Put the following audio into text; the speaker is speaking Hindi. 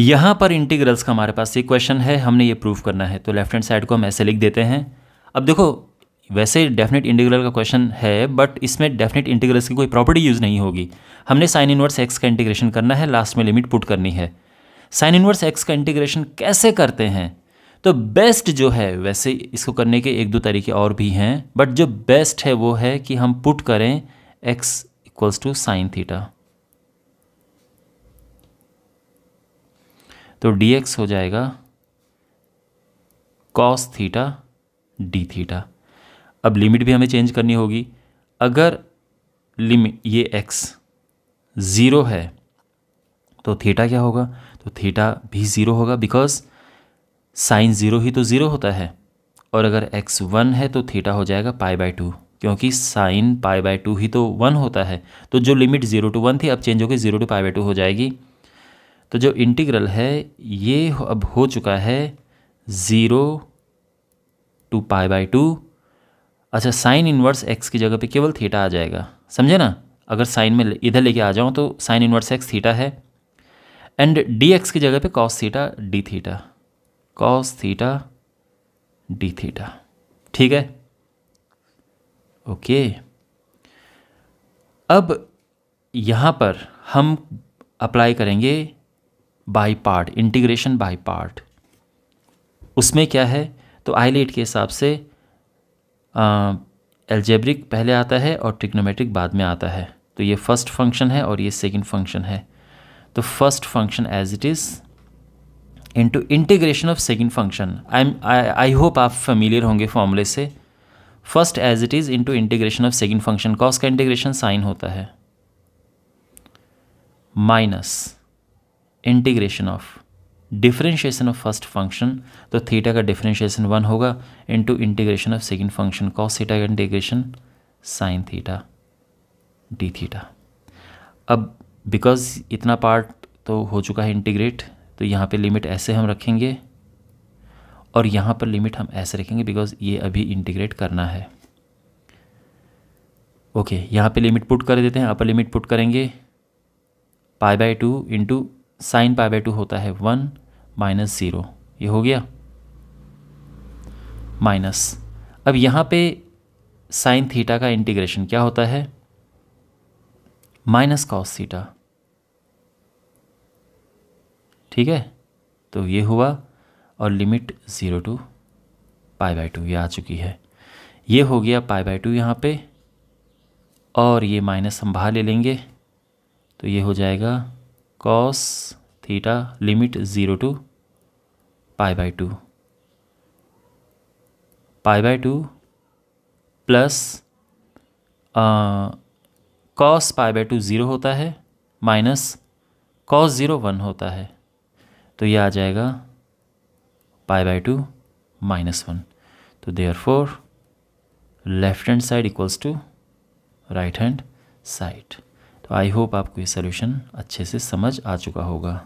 यहाँ पर इंटीग्रल्स का हमारे पास एक क्वेश्चन है हमने ये प्रूव करना है तो लेफ्ट हैंड साइड को हम ऐसे लिख देते हैं अब देखो वैसे डेफिनेट इंटीग्रल का क्वेश्चन है बट इसमें डेफिनेट इंटीग्रल्स की कोई प्रॉपर्टी यूज़ नहीं होगी हमने साइन इनवर्स एक्स का इंटीग्रेशन करना है लास्ट में लिमिट पुट करनी है साइन इनवर्स एक्स का इंटीग्रेशन कैसे करते हैं तो बेस्ट जो है वैसे इसको करने के एक दो तरीके और भी हैं बट जो बेस्ट है वो है कि हम पुट करें x equals to sine theta तो dx हो जाएगा cos थीटा d थीटा अब लिमिट भी हमें चेंज करनी होगी अगर लिमिट ये x ज़ीरो है तो थीटा क्या होगा तो थीटा भी ज़ीरो होगा बिकॉज साइन ज़ीरो ही तो ज़ीरो होता है और अगर x वन है तो थीटा हो जाएगा पाई बाई टू क्योंकि साइन पाई बाई टू ही तो वन होता है तो जो लिमिट ज़ीरो टू वन थी अब चेंज होकर zero to pi by two हो जाएगी तो जो इंटीग्रल है ये अब हो चुका है zero to pi by two अच्छा साइन इन्वर्स एक्स की जगह पे केवल थीटा आ जाएगा समझे ना अगर साइन में इधर लेके आ जाऊँ तो साइन इन्वर्स एक्स थीटा है एंड डी एक्स की जगह पे cos theta d theta cos theta d theta ठीक है ओके अब यहाँ पर हम अप्लाई करेंगे by part integration by part उसमें क्या है तो आईलेट के हिसाब से एल्जेब्रिक पहले आता है और ट्रिग्नोमेट्रिक बाद में आता है तो ये फर्स्ट फंक्शन है और ये सेकंड फंक्शन है तो first function as it is into integration of second function I am I hope आप फेमिलियर होंगे फॉर्मूले से first as it is into integration of second function cos का इंटीग्रेशन साइन होता है minus integration of differentiation of first function तो थीटा का डिफरेंशिएशन वन होगा into integration of second function cos theta का integration sine theta d theta अब बिकॉज इतना पार्ट तो हो चुका है इंटीग्रेट तो यहाँ पे लिमिट ऐसे हम रखेंगे और यहाँ पर लिमिट हम ऐसे रखेंगे बिकॉज ये अभी इंटीग्रेट करना है ओके okay, यहाँ पे लिमिट पुट कर देते हैं अपर लिमिट पुट करेंगे pi by two into sine pi by two होता है वन माइनस ज़ीरो ये हो गया माइनस अब यहाँ पे साइन थीटा का इंटीग्रेशन क्या होता है माइनस कॉस थीटा ठीक है तो ये हुआ और limit zero to pi by two ये आ चुकी है ये हो गया पाई बाई टू यहाँ पे और ये माइनस हम बाहर ले लेंगे तो ये हो जाएगा cos theta limit zero to pi by two pi by two plus cos pi by two zero होता है माइनस कॉस ज़ीरो वन होता है तो ये आ जाएगा pi by two minus one तो therefore left hand side equals to right hand side तो आई होप आपको ये सोल्यूशन अच्छे से समझ आ चुका होगा